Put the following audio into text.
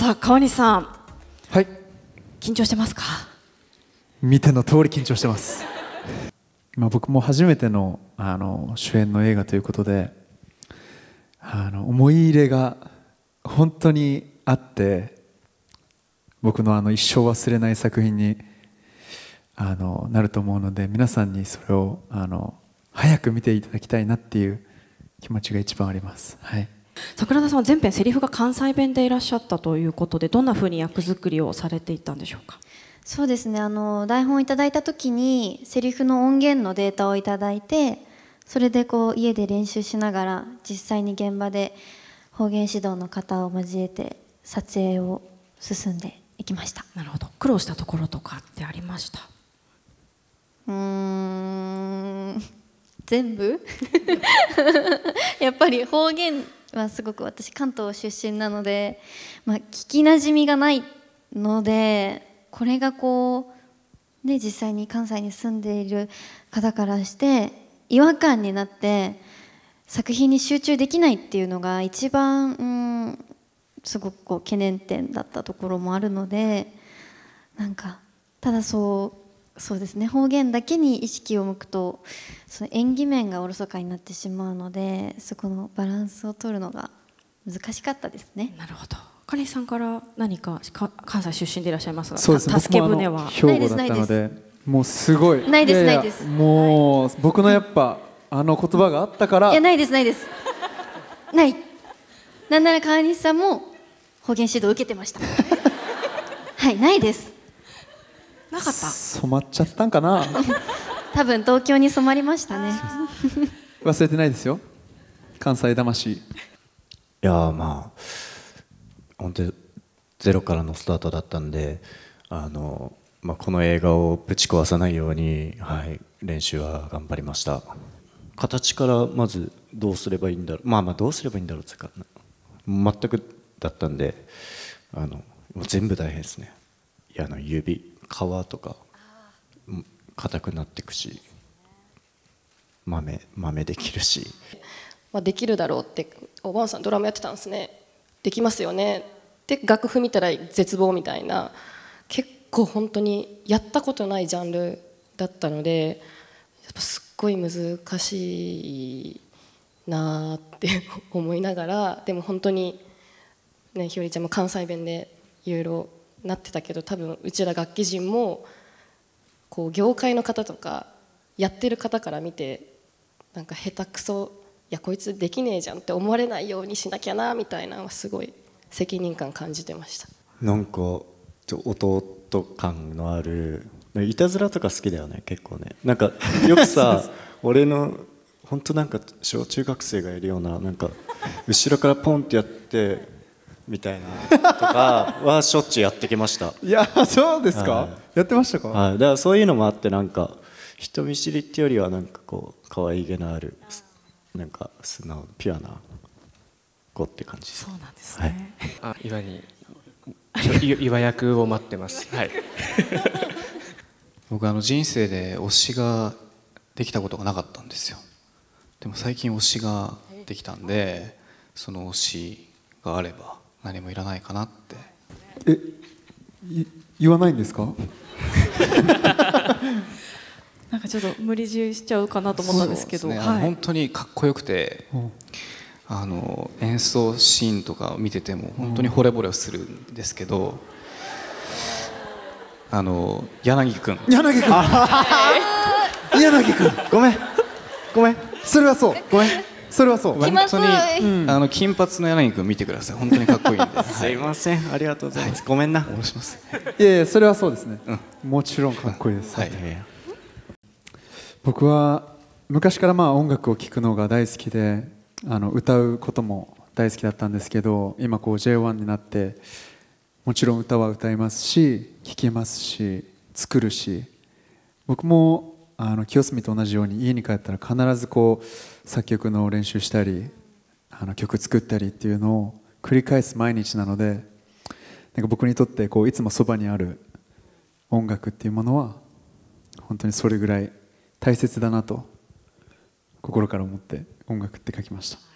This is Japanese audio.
さあ川西さんはい緊張してますか見ての通り緊張してますまあ僕も初めてのあの主演の映画ということであの思い入れが本当にあって僕のあの一生忘れない作品にあのなると思うので皆さんにそれをあの早く見ていただきたいなっていう気持ちが一番あります。はい桜田さんは全編セリフが関西弁でいらっしゃったということでどんなふうに役作りをされていたんでしょうかそうですねあの台本をいただいた時にセリフの音源のデータをいただいてそれでこう家で練習しながら実際に現場で方言指導の方を交えて撮影を進んでいきましたなるほど苦労したところとかってありましたうん全部 やっぱり方言はすごく私関東出身なので、まあ、聞きなじみがないのでこれがこう、ね、実際に関西に住んでいる方からして違和感になって作品に集中できないっていうのが一番、うん、すごくこう懸念点だったところもあるのでなんかただそうそうですね方言だけに意識を向くとその演技面がおろそかになってしまうのでそこのバランスを取るのが難しかったですね。なるほどカレさんから何かか関西出身でいらっしゃいますがそうです、ね、助け舟は兵庫だったのでもうすごいないですないですもう、僕のやっぱあの言葉があったからいやないですないですないなんなら川西さんも方言指導受けてましたはいないですなかった染まっちゃったんかな 多分東京に染まりましたね忘れてないですよ関西魂いやまあ本当ゼロからのスタートだったんであの、まあ、この映画をぶち壊さないように、はい、練習は頑張りました形からまずどうすればいいんだろうまあまあどうすればいいんだろうっていうか全くだったんであのもう全部大変ですねいやあの指皮とか硬くなっていくし豆豆できるし、まあ、できるだろうって「おばあさんドラムやってたんですねできますよね」で楽譜見たら絶望みたいな結構本当にやったことないジャンルだったのでやっぱすっごい難しいなって 思いながらでも本当にねひよりちゃんも関西弁でいろいろなってたけど多分うちら楽器人もこう業界の方とかやってる方から見てなんか下手くそいやこいつできねえじゃんって思われないようにしなきゃなみたいなのはすごい責任感感じてましたなんかちょ弟感のあるいたずらとか好きだよね結構ねなんかよくさ 俺の本当なんか小中学生がいるようななんか後ろからポンってやってみたいなとかはしょっちゅうやってきました いやそうですか、はい、やってましたか、はい、だからそういうのもあってなんか人見知りっていうよりはなんかこう可愛げのあるなんか素直ピュアな子って感じそうなんですね、はい、あ岩に岩役を待ってますはい 僕あの人生で推しができたことがなかったんですよでも最近推しができたんでその推しがあれば何もいらないかなってえ言わないんですかなんかちょっと無理強いしちゃうかなと思ったんですけど、ねはい、本当にかっこよくて、うん、あの演奏シーンとかを見てても本当に惚れ惚れするんですけど、うん、あの柳君 柳君 柳君ごめんごめんそれはそうごめんそれはそう本当に、あの金髪の柳君見てください本当にかっこいいんです、すいませんありがとうございます、ごめんなおしますいやいやそれはそうですね、もちろんかっこいいです、僕は昔からまあ音楽を聴くのが大好きであの歌うことも大好きだったんですけど今こう J1 になってもちろん歌は歌いますし聴けますし作るし僕もあの清澄と同じように家に帰ったら必ずこう作曲の練習したりあの曲作ったりっていうのを繰り返す毎日なのでなんか僕にとってこういつもそばにある音楽っていうものは本当にそれぐらい大切だなと心から思って音楽って書きました。